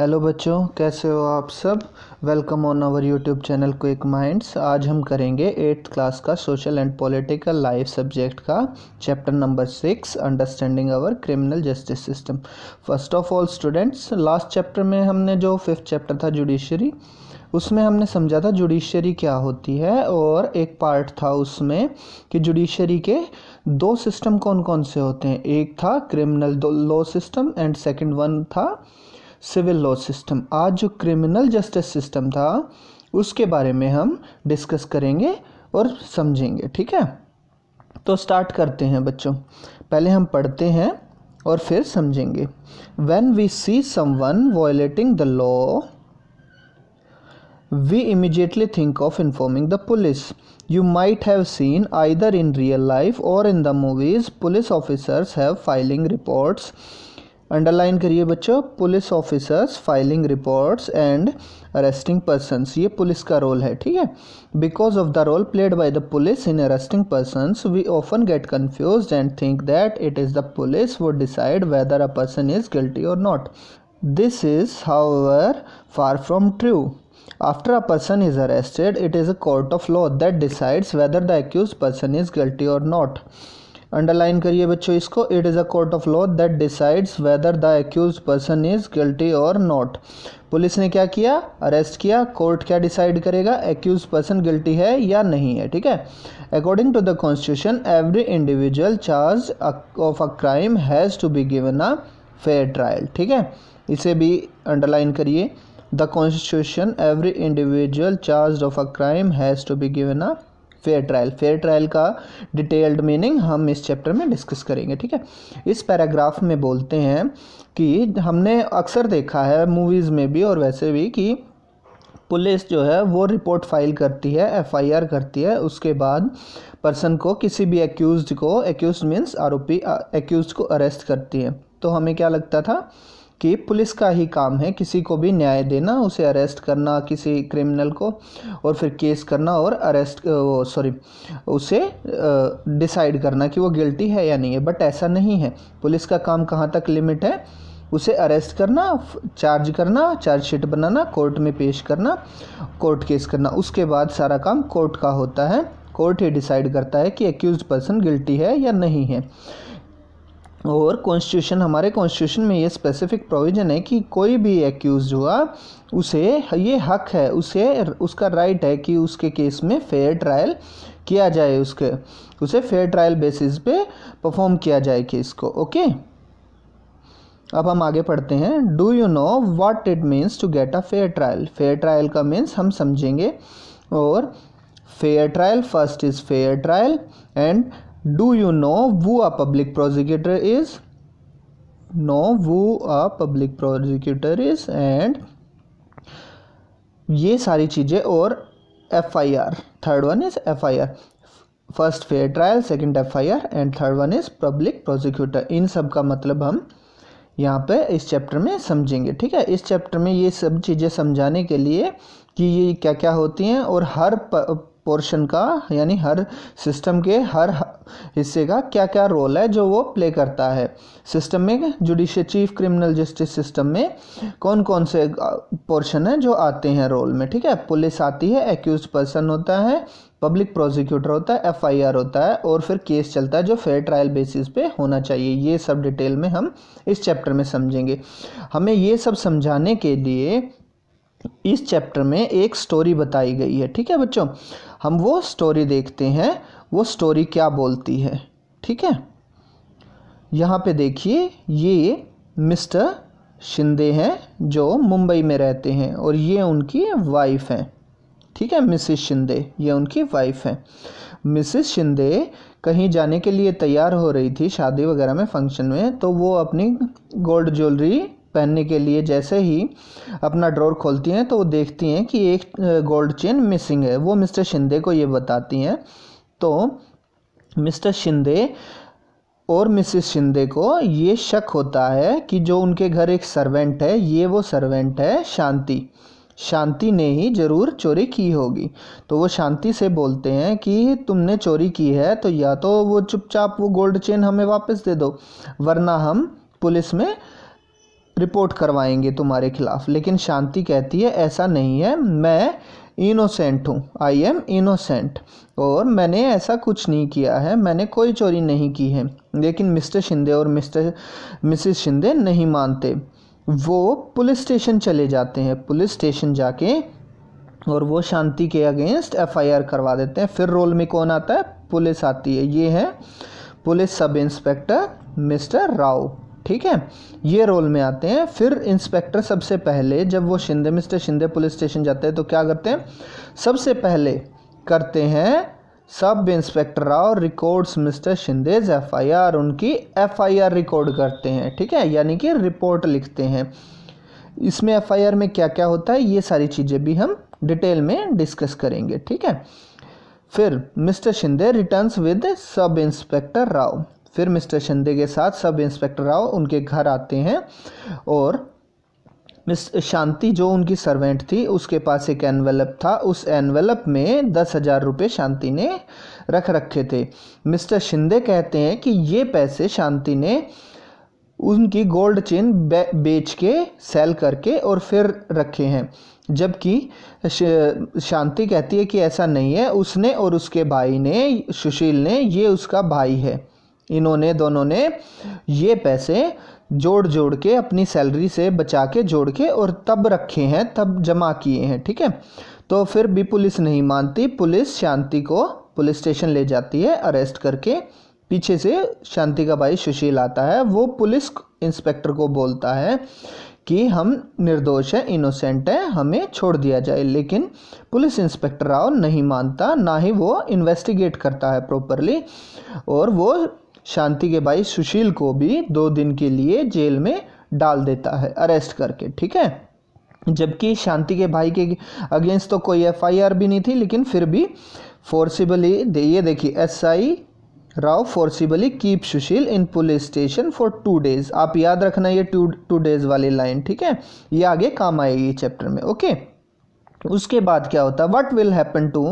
Hello बच्चों कैसे हो आप सब welcome on our YouTube channel Quick Minds आज हम करेंगे एट्थ क्लास का social and political life subject का chapter number six understanding our criminal justice system first of all students last chapter में हमने जो फिफ्थ चैप्टर था जुडिशरी उसमें हमने समझा था जुडिशरी क्या होती है और एक पार्ट था उसमें कि जुडिशरी के दो सिस्टम कौन कौन से होते हैं एक था criminal law system and second one था सिविल लॉ सिस्टम आज जो क्रिमिनल जस्टिस सिस्टम था उसके बारे में हम डिस्कस करेंगे और समझेंगे ठीक है तो स्टार्ट करते हैं बच्चों पहले हम पढ़ते हैं और फिर समझेंगे when we see someone violating the law we immediately think of informing the police. You might have seen either in real life or in the movies police officers have filing reports underline करिए बच्चों police officers filing reports and arresting persons ये police का role है ठीक है because of the role played by the police in arresting persons we often get confuse and think that it is the police वो decide whether a person is guilty और not this is how far from true After a person is arrested, it is a court of law that decides whether the accused person is guilty or not. अंडरलाइन करिए बच्चों इसको it is a court of law that decides whether the accuse person is guilty और not police ने क्या किया arrest किया court क्या डिसाइड करेगा एक्यूज पर्सन गिल्टी है या नहीं है ठीक है according to the constitution every individual charge of a crime has to be given a fair trial ठीक है इसे भी अंडरलाइन करिए the constitution every individual charge of a crime has to be given a fair trial fair trial का detailed meaning हम इस chapter में discuss करेंगे ठीक है इस पैराग्राफ में बोलते हैं कि हमने अक्सर देखा है मूवीज़ में भी और वैसे भी कि पुलिस जो है वो रिपोर्ट फाइल करती है एफआईआर करती है उसके बाद पर्सन को किसी भी एक्यूज़ को एक्यूज मीन्स आरोपी एक्यूज को अरेस्ट करती है तो हमें क्या लगता था कि पुलिस का ही काम है किसी को भी न्याय देना उसे अरेस्ट करना किसी क्रिमिनल को और फिर केस करना और अरेस्ट सॉरी उसे डिसाइड करना कि वो गिल्टी है या नहीं है बट ऐसा नहीं है पुलिस का काम कहाँ तक लिमिट है उसे अरेस्ट करना चार्ज करना चार्जशीट बनाना कोर्ट में पेश करना कोर्ट केस करना उसके बाद सारा काम कोर्ट का होता है कोर्ट ही डिसाइड करता है कि एक्यूज पर्सन गिल्टी है या नहीं है और कॉन्स्टिट्यूशन हमारे कॉन्स्टिट्यूशन में ये स्पेसिफिक प्रोविज़न है कि कोई भी एक्यूज हुआ उसे ये हक है उसे उसका राइट है कि उसके केस में फेयर ट्रायल किया जाए उसके उसे फेयर ट्रायल बेसिस पे परफॉर्म किया जाए केस को ओके अब हम आगे पढ़ते हैं do you know what it means to get a fair trial fair trial का मीन्स हम समझेंगे और fair trial first is fair trial and do you know वो a public prosecutor is know वो a public prosecutor is and ये सारी चीज़ें और F I R third one is F I R first fair trial second F I R and third one is public प्रोजिक्यूटर इन सब का मतलब हम यहाँ पे इस चैप्टर में समझेंगे ठीक है इस चैप्टर में ये सब चीज़ें समझाने के लिए कि ये क्या क्या होती हैं और हर पोर्शन का यानी हर सिस्टम के हर हिस्से का क्या क्या रोल है जो वो प्ले करता है सिस्टम में judicial chief criminal justice system में कौन कौन से पोर्शन है जो आते हैं रोल में ठीक है पुलिस आती है एक्यूज पर्सन होता है पब्लिक प्रोसिक्यूटर होता है एफआईआर होता है और फिर केस चलता है जो फेयर ट्रायल बेसिस पे होना चाहिए ये सब डिटेल में हम इस चैप्टर में समझेंगे हमें ये सब समझाने के लिए इस चैप्टर में एक स्टोरी बताई गई है ठीक है बच्चों हम वो स्टोरी देखते हैं वो स्टोरी क्या बोलती है ठीक है यहाँ पे देखिए ये मिस्टर शिंदे हैं जो मुंबई में रहते हैं और ये उनकी वाइफ हैं ठीक है मिसिस शिंदे ये उनकी वाइफ हैं मिसिस शिंदे कहीं जाने के लिए तैयार हो रही थी शादी वगैरह में फंक्शन में तो वो अपनी गोल्ड ज्वेलरी पहनने के लिए जैसे ही अपना ड्रॉर खोलती हैं तो वो देखती हैं कि एक गोल्ड चेन मिसिंग है वो मिस्टर शिंदे को ये बताती हैं तो मिस्टर शिंदे और मिसिस शिंदे को ये शक होता है कि जो उनके घर एक सर्वेंट है ये वो सर्वेंट है शांति शांति ने ही ज़रूर चोरी की होगी तो वो शांति से बोलते हैं कि तुमने चोरी की है तो या तो वो चुपचाप वो गोल्ड चेन हमें वापस दे दो वरना हम पुलिस में रिपोर्ट करवाएंगे तुम्हारे खिलाफ लेकिन शांति कहती है ऐसा नहीं है मैं इनोसेंट हूँ आई एम इनोसेंट और मैंने ऐसा कुछ नहीं किया है मैंने कोई चोरी नहीं की है लेकिन मिस्टर शिंदे और मिस्टर मिसिस शिंदे नहीं मानते वो पुलिस स्टेशन चले जाते हैं पुलिस स्टेशन जाके और वो शांति के अगेंस्ट एफआईआर करवा देते हैं फिर रोल में कौन आता है पुलिस आती है ये है police sub inspector mister Rao ठीक है ये रोल में आते हैं फिर इंस्पेक्टर सबसे पहले जब वो Shinde Mister Shinde police station जाते हैं तो क्या करते हैं सबसे पहले करते हैं सब inspector Rao records mister Shinde's FIR उनकी एफआईआर रिकॉर्ड करते हैं ठीक है यानी कि रिपोर्ट लिखते हैं इसमें एफआईआर में क्या क्या होता है ये सारी चीज़ें भी हम डिटेल में डिस्कस करेंगे ठीक है फिर Mister Shinde returns with sub inspector Rao फिर मिस्टर शिंदे के साथ सब इंस्पेक्टर राव उनके घर आते हैं और मिस शांति जो उनकी सर्वेंट थी उसके पास एक एनवेलप था उस एनवेलप में दस हज़ार रुपये शांति ने रख रखे थे मिस्टर शिंदे कहते हैं कि ये पैसे शांति ने उनकी गोल्ड चेन बेच के सेल करके और फिर रखे हैं जबकि शांति कहती है कि ऐसा नहीं है उसने और उसके भाई ने सुशील ने ये उसका भाई है इन्होंने दोनों ने ये पैसे जोड़ जोड़ के अपनी सैलरी से बचा के जोड़ के और तब रखे हैं तब जमा किए हैं ठीक है तो फिर भी पुलिस नहीं मानती पुलिस शांति को पुलिस स्टेशन ले जाती है अरेस्ट करके पीछे से शांति का भाई सुशील आता है वो पुलिस इंस्पेक्टर को बोलता है कि हम निर्दोष हैं इनोसेंट हैं हमें छोड़ दिया जाए लेकिन पुलिस इंस्पेक्टर राव नहीं मानता ना ही वो इन्वेस्टिगेट करता है प्रॉपरली और वो शांति के भाई सुशील को भी दो दिन के लिए जेल में डाल देता है अरेस्ट करके ठीक है जबकि शांति के भाई के अगेंस्ट तो कोई एफआईआर भी नहीं थी लेकिन फिर भी फोर्सिबली ये देखिए SI Rao forcibly keep Sushil in police station for two days आप याद रखना ये टू टू डेज वाली लाइन ठीक है ये आगे काम आएगी चैप्टर में ओके उसके बाद क्या होता है what will happen to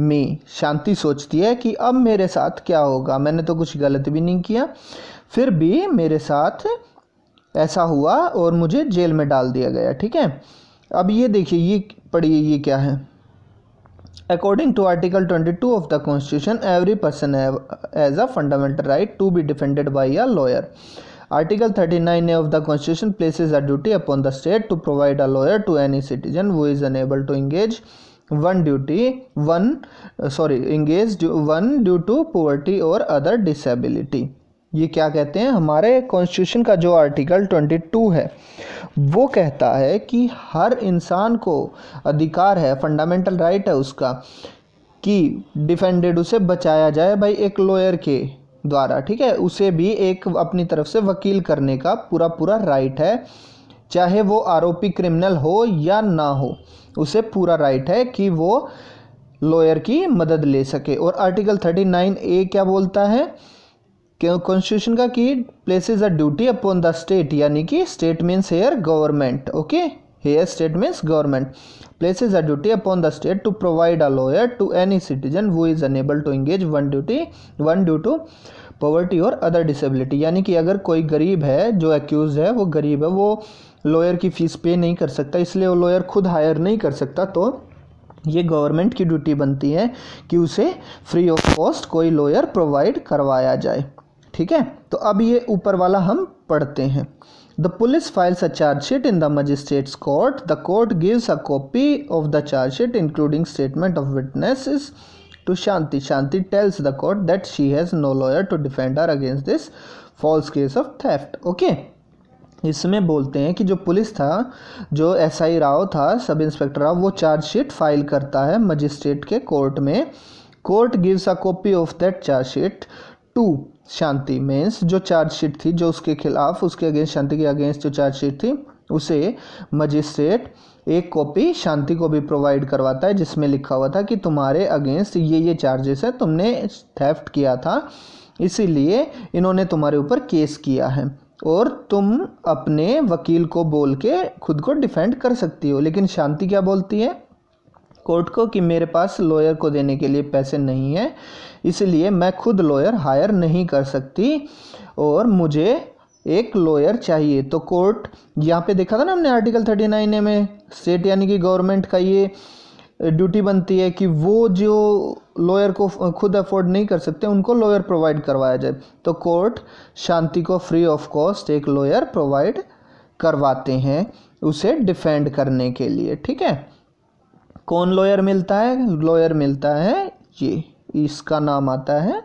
me Shanti सोचती है कि अब मेरे साथ क्या होगा मैंने तो कुछ गलत भी नहीं किया फिर भी मेरे साथ ऐसा हुआ और मुझे जेल में डाल दिया गया ठीक है अब ये देखिए ये पढ़िए ये क्या है according to article twenty two of the constitution every person has a fundamental right to be defended by a lawyer article thirty nine A of the constitution places a duty upon the state to provide a lawyer to any citizen who is unable to engage one duty one sorry engage one due to poverty और other disability ये क्या कहते हैं हमारे constitution का जो article twenty to है वो कहता है कि हर इंसान को अधिकार है फंडामेंटल राइट right है उसका कि डिफेंडेड उसे बचाया जाए भाई एक लॉयर के द्वारा ठीक है उसे भी एक अपनी तरफ से वकील करने का पूरा पूरा राइट है चाहे वो आरोपी क्रिमिनल हो या ना हो उसे पूरा राइट है कि वो लॉयर की मदद ले सके और आर्टिकल थर्टी नाइन ए क्या बोलता है कॉन्स्टिट्यूशन का कि places a duty upon the state यानी कि state means here government okay here state means government places a duty upon the state to provide a lawyer to any citizen who is unable to engage one duty one due to poverty और other disability यानी कि अगर कोई गरीब है जो accuse है वो गरीब है वो लॉयर की फ़ीस पे नहीं कर सकता इसलिए वो लॉयर खुद हायर नहीं कर सकता तो ये गवर्नमेंट की ड्यूटी बनती है कि उसे फ्री ऑफ कॉस्ट कोई लॉयर प्रोवाइड करवाया जाए ठीक है तो अब ये ऊपर वाला हम पढ़ते हैं the police files a chargesheet in the magistrate's court the court gives a copy of the chargesheet including statement of witnesses to Shanti Shanti tells the court that she has no lawyer to defend her against this false case of theft okay इसमें बोलते हैं कि जो police था जो S I Rao था सब inspector Rao वो चार्जशीट फाइल करता है मजिस्ट्रेट के कोर्ट में court gives a copy of that chargesheet to Shanti means जो चार्जशीट थी जो उसके खिलाफ उसके अगेंस्ट शांति के अगेंस्ट जो चार्जशीट थी उसे मजिस्ट्रेट एक कॉपी शांति को भी प्रोवाइड करवाता है जिसमें लिखा हुआ था कि तुम्हारे अगेंस्ट ये ये चार्जेस है तुमने थेफ्ट किया था इसीलिए इन्होंने तुम्हारे ऊपर केस किया है और तुम अपने वकील को बोल के खुद को डिफेंड कर सकती हो लेकिन शांति क्या बोलती है कोर्ट को कि मेरे पास लॉयर को देने के लिए पैसे नहीं है इसलिए मैं खुद लॉयर हायर नहीं कर सकती और मुझे एक लॉयर चाहिए तो कोर्ट यहाँ पे देखा था ना हमने आर्टिकल थर्टी नाइन ए में स्टेट यानी कि गवर्नमेंट का ये ड्यूटी बनती है कि वो जो लॉयर को खुद अफोर्ड नहीं कर सकते उनको लॉयर प्रोवाइड करवाया जाए तो कोर्ट शांति को फ्री ऑफ कॉस्ट एक लॉयर प्रोवाइड करवाते हैं उसे डिफेंड करने के लिए ठीक है कौन लॉयर मिलता है लॉयर मिलता है ये इसका नाम आता है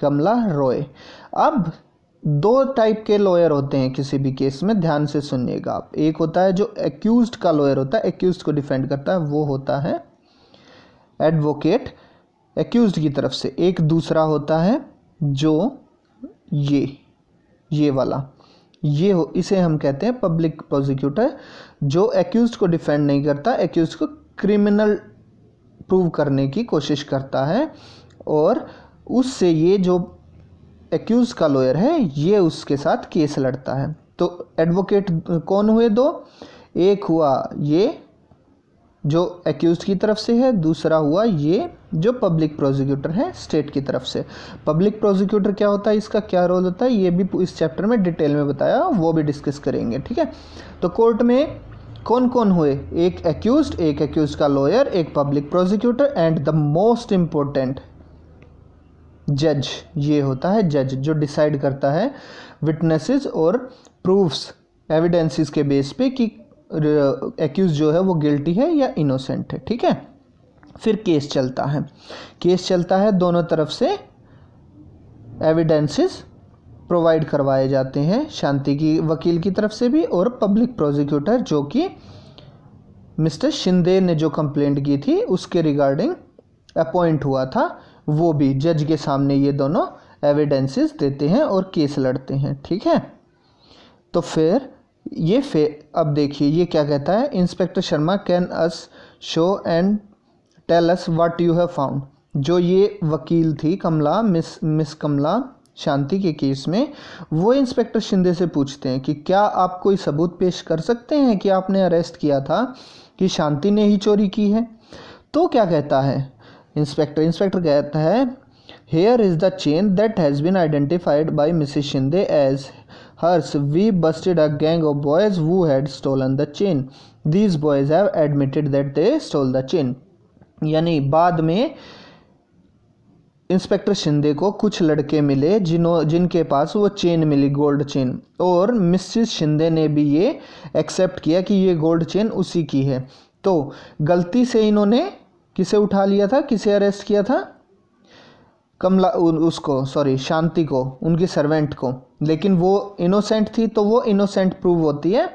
कमला रॉय अब दो टाइप के लॉयर होते हैं किसी भी केस में ध्यान से सुनिएगा आप एक होता है जो एक्यूज का लॉयर होता है एक्यूज को डिफेंड करता है वो होता है एडवोकेट एक्यूज की तरफ से एक दूसरा होता है जो ये ये वाला ये हो इसे हम कहते हैं पब्लिक प्रोसिक्यूटर जो एक्यूज को डिफेंड नहीं करता एक्यूज को क्रिमिनल प्रूव करने की कोशिश करता है और उससे ये जो एक्यूज का लॉयर है ये उसके साथ केस लड़ता है तो एडवोकेट कौन हुए दो एक हुआ ये जो एक्यूज की तरफ से है दूसरा हुआ ये जो पब्लिक प्रोसिक्यूटर है स्टेट की तरफ से पब्लिक प्रोसिक्यूटर क्या होता है इसका क्या रोल होता है ये भी इस चैप्टर में डिटेल में बताया वो भी डिस्कस करेंगे ठीक है तो कोर्ट में कौन कौन हुए एक एक्यूज एक एक्यूज का लॉयर एक public prosecutor and the most important जज ये होता है जज जो डिसाइड करता है विटनेसेस और प्रूफ्स एविडेंसेस के बेस पे कि एक्यूज जो है वो गिल्टी है या इनोसेंट है ठीक है फिर केस चलता है केस चलता है दोनों तरफ से एविडेंसेस प्रोवाइड करवाए जाते हैं शांति की वकील की तरफ से भी और पब्लिक प्रोसिक्यूटर जो कि मिस्टर शिंदे ने जो कंप्लेंट की थी उसके रिगार्डिंग अपॉइंट हुआ था वो भी जज के सामने ये दोनों एविडेंसेस देते हैं और केस लड़ते हैं ठीक है तो फिर ये फे अब देखिए ये क्या कहता है inspector Sharma can us show and tell us what you have found जो ये वकील थी कमला मिस मिस कमला शांति के केस में वो इंस्पेक्टर शिंदे से पूछते हैं कि क्या आप कोई सबूत पेश कर सकते हैं कि आपने अरेस्ट किया था कि शांति ने ही चोरी की है तो क्या कहता है इंस्पेक्टर इंस्पेक्टर कहता है here is the chain that has been identified by Mrs Shinde as hers we busted a gang of boys who had stolen the chain these boys have admitted that they stole the chain यानी बाद में inspector Shinde को कुछ लड़के मिले जिन्हों जिनके पास वो चेन मिली गोल्ड चेन और मिसिस शिंदे ने भी ये एक्सेप्ट किया कि ये गोल्ड चेन उसी की है तो गलती से इन्होंने किसे उठा लिया था किसे अरेस्ट किया था कमला उसको सॉरी शांति को उनकी सर्वेंट को लेकिन वो इनोसेंट थी तो वो इनोसेंट प्रूव होती है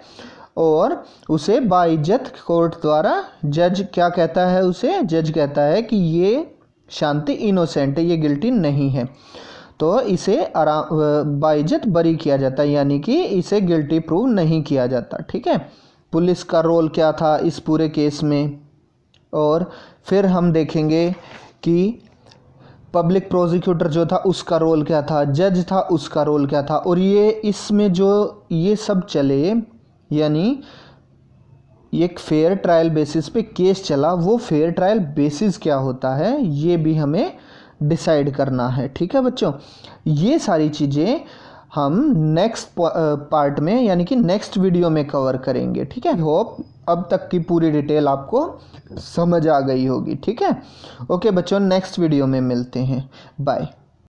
और उसे बाइज्जत कोर्ट द्वारा जज क्या कहता है उसे जज कहता है कि ये शांति इनोसेंट है ये गिल्टी नहीं है तो इसे आराम बाइज्जत बरी किया जाता है यानी कि इसे गिल्टी प्रूव नहीं किया जाता ठीक है पुलिस का रोल क्या था इस पूरे केस में और फिर हम देखेंगे कि पब्लिक प्रोसिक्यूटर जो था उसका रोल क्या था जज था उसका रोल क्या था और ये इसमें जो ये सब चले यानी एक फेयर ट्रायल बेसिस पे केस चला वो फेयर ट्रायल बेसिस क्या होता है ये भी हमें डिसाइड करना है ठीक है बच्चों ये सारी चीज़ें हम नेक्स्ट पार्ट uh, में यानी कि नेक्स्ट वीडियो में कवर करेंगे ठीक है होप अब तक की पूरी डिटेल आपको समझ आ गई होगी ठीक है ओके बच्चों नेक्स्ट वीडियो में मिलते हैं बाय